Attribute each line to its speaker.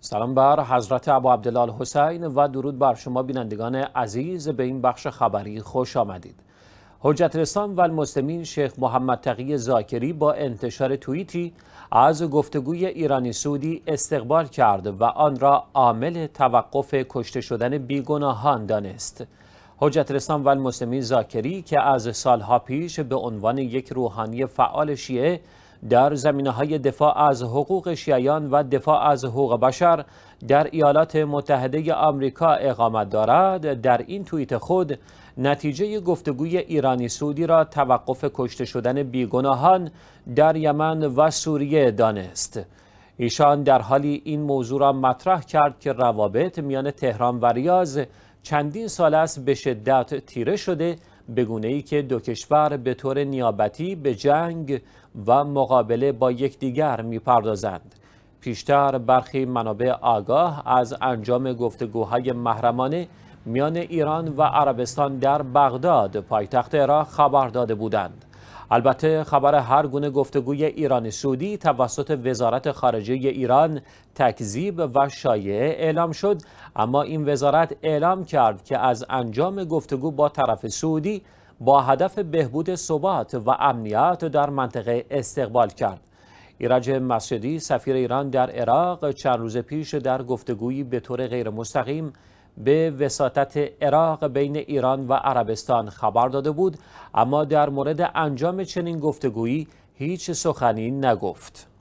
Speaker 1: سلام بر حضرت ابو عبدالله حسین و درود بر شما بینندگان عزیز به این بخش خبری خوش آمدید حجت الاسلام و المسلمین شیخ محمد تقی زاکری با انتشار توییتی از گفتگوی ایرانی سعودی استقبال کرد و آن را عامل توقف کشته شدن بیگناهان دانست حجت والمسلمین و المسلمین زاکری که از سالها پیش به عنوان یک روحانی فعال شیعه در زمینه های دفاع از حقوق شیعیان و دفاع از حقوق بشر در ایالات متحده آمریکا اقامت دارد در این توییت خود نتیجه گفتگوی ایرانی سعودی را توقف کشته شدن بیگناهان در یمن و سوریه دانست ایشان در حالی این موضوع را مطرح کرد که روابط میان تهران و ریاض چندین سال است به شدت تیره شده بگونه ای که دو کشور به طور نیابتی به جنگ و مقابله با یکدیگر میپردازند. پیشتر برخی منابع آگاه از انجام گفتگوهای محرمانه میان ایران و عربستان در بغداد پایتخت را خبر داده بودند. البته خبر هر گونه گفتگوی ایران سعودی توسط وزارت خارجه ایران تکذیب و شایعه اعلام شد اما این وزارت اعلام کرد که از انجام گفتگو با طرف سعودی با هدف بهبود ثبات و امنیت در منطقه استقبال کرد ایرج مسجدی سفیر ایران در عراق چند روز پیش در گفتگویی به طور غیر مستقیم به وساطت عراق بین ایران و عربستان خبر داده بود اما در مورد انجام چنین گفتگویی هیچ سخنی نگفت